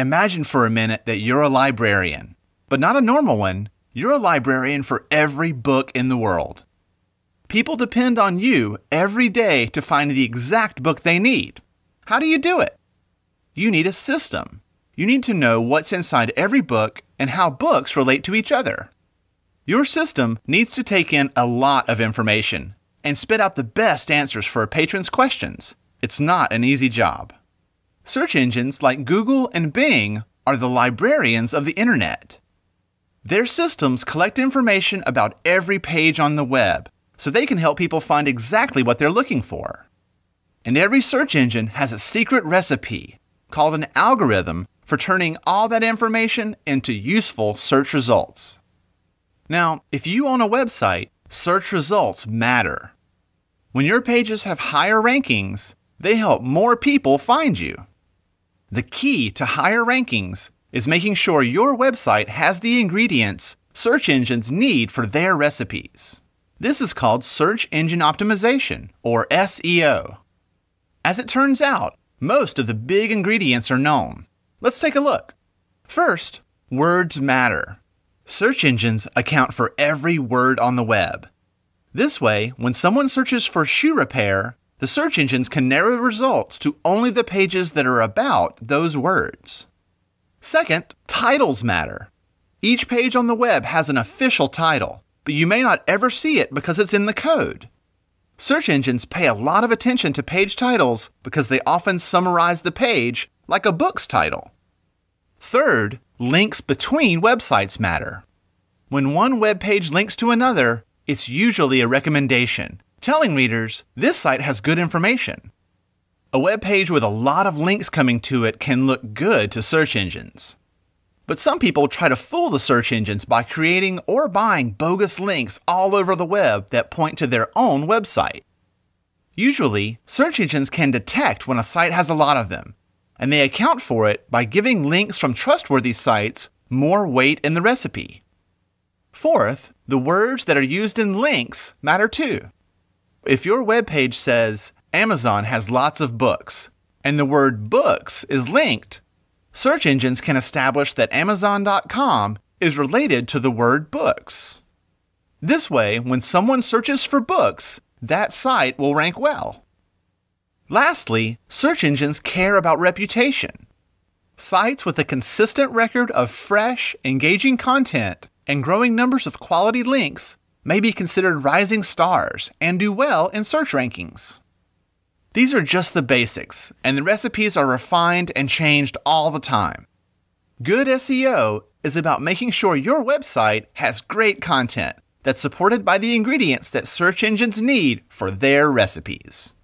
imagine for a minute that you're a librarian, but not a normal one. You're a librarian for every book in the world. People depend on you every day to find the exact book they need. How do you do it? You need a system. You need to know what's inside every book and how books relate to each other. Your system needs to take in a lot of information and spit out the best answers for a patron's questions. It's not an easy job. Search engines like Google and Bing are the librarians of the internet. Their systems collect information about every page on the web, so they can help people find exactly what they're looking for. And every search engine has a secret recipe called an algorithm for turning all that information into useful search results. Now, if you own a website, search results matter. When your pages have higher rankings, they help more people find you. The key to higher rankings is making sure your website has the ingredients search engines need for their recipes. This is called search engine optimization, or SEO. As it turns out, most of the big ingredients are known. Let's take a look. First, words matter. Search engines account for every word on the web. This way, when someone searches for shoe repair, the search engines can narrow results to only the pages that are about those words. Second, titles matter. Each page on the web has an official title, but you may not ever see it because it's in the code. Search engines pay a lot of attention to page titles because they often summarize the page like a book's title. Third, links between websites matter. When one web page links to another, it's usually a recommendation, telling readers this site has good information. A web page with a lot of links coming to it can look good to search engines. But some people try to fool the search engines by creating or buying bogus links all over the web that point to their own website. Usually, search engines can detect when a site has a lot of them, and they account for it by giving links from trustworthy sites more weight in the recipe. Fourth, the words that are used in links matter too. If your webpage says Amazon has lots of books and the word books is linked, search engines can establish that Amazon.com is related to the word books. This way, when someone searches for books, that site will rank well. Lastly, search engines care about reputation. Sites with a consistent record of fresh, engaging content and growing numbers of quality links may be considered rising stars and do well in search rankings. These are just the basics, and the recipes are refined and changed all the time. Good SEO is about making sure your website has great content that's supported by the ingredients that search engines need for their recipes.